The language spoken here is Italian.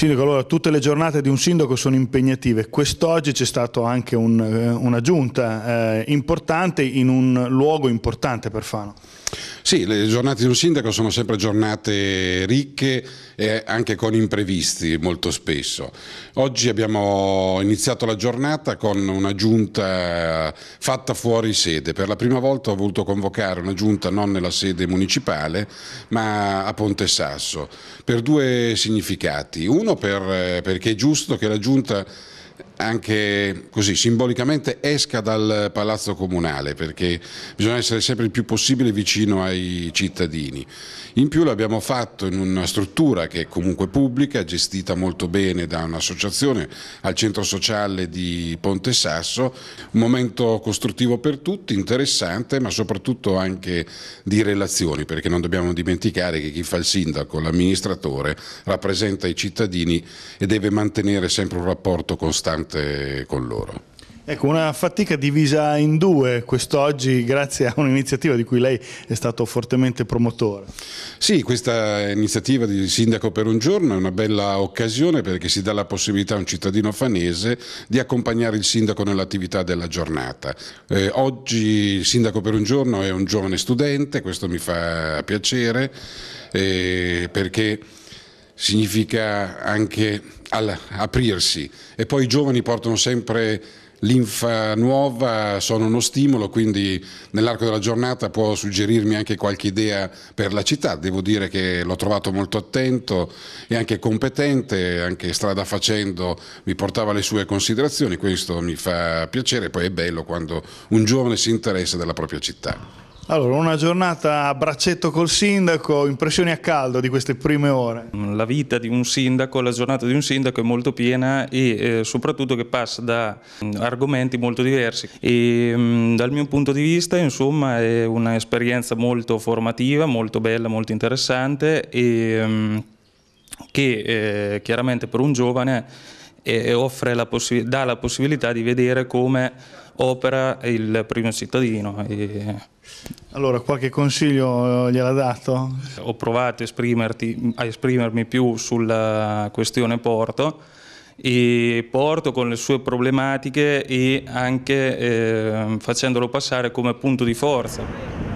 Sindaco, allora tutte le giornate di un sindaco sono impegnative. Quest'oggi c'è stata anche un, eh, una giunta eh, importante in un luogo importante per Fano. Sì, le giornate di un sindaco sono sempre giornate ricche e anche con imprevisti molto spesso. Oggi abbiamo iniziato la giornata con una giunta eh, fatta fuori sede. Per la prima volta ho voluto convocare una giunta non nella sede municipale ma a Ponte Sasso per due significati. Uno per, eh, perché è giusto che la Giunta anche così simbolicamente esca dal palazzo comunale perché bisogna essere sempre il più possibile vicino ai cittadini. In più l'abbiamo fatto in una struttura che è comunque pubblica, gestita molto bene da un'associazione al centro sociale di Ponte Sasso, un momento costruttivo per tutti, interessante ma soprattutto anche di relazioni perché non dobbiamo dimenticare che chi fa il sindaco, l'amministratore rappresenta i cittadini e deve mantenere sempre un rapporto costante forte con loro. Ecco, una fatica divisa in due quest'oggi grazie a un'iniziativa di cui lei è stato fortemente promotore. Sì, questa iniziativa di Sindaco per un giorno è una bella occasione perché si dà la possibilità a un cittadino fanese di accompagnare il sindaco nell'attività della giornata. Eh, oggi Sindaco per un giorno è un giovane studente, questo mi fa piacere eh, perché significa anche aprirsi e poi i giovani portano sempre l'infa nuova, sono uno stimolo, quindi nell'arco della giornata può suggerirmi anche qualche idea per la città, devo dire che l'ho trovato molto attento e anche competente, anche strada facendo mi portava le sue considerazioni, questo mi fa piacere, poi è bello quando un giovane si interessa della propria città. Allora, una giornata a braccetto col sindaco, impressioni a caldo di queste prime ore? La vita di un sindaco, la giornata di un sindaco è molto piena e eh, soprattutto che passa da mh, mm, argomenti molto diversi e mh, mm, dal mio punto di vista insomma è un'esperienza molto formativa, molto bella, molto interessante e mh, mm, che eh, chiaramente per un giovane e, offre la dà la possibilità di vedere come opera il primo cittadino. E... Allora, qualche consiglio eh, gliel'ha dato? Ho provato a esprimermi più sulla questione Porto, e Porto con le sue problematiche e anche eh, facendolo passare come punto di forza.